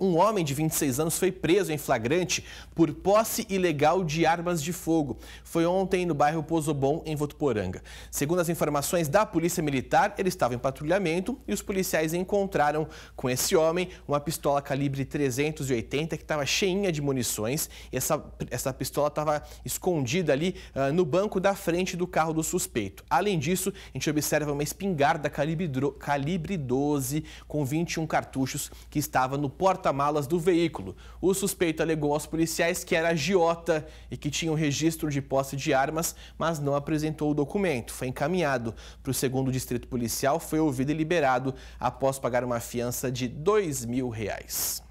Um homem de 26 anos foi preso em flagrante por posse ilegal de armas de fogo. Foi ontem no bairro Pozobon, em Votuporanga. Segundo as informações da Polícia Militar, ele estava em patrulhamento e os policiais encontraram com esse homem uma pistola calibre 380 que estava cheinha de munições. essa, essa pistola estava escondida ali uh, no banco da frente do carro do suspeito. Além disso, a gente observa uma espingarda calibre, calibre 12 com 21 cartuchos que estava no porta porta-malas do veículo. O suspeito alegou aos policiais que era agiota e que tinha um registro de posse de armas, mas não apresentou o documento. Foi encaminhado para o segundo distrito policial, foi ouvido e liberado após pagar uma fiança de R$ 2 mil. Reais.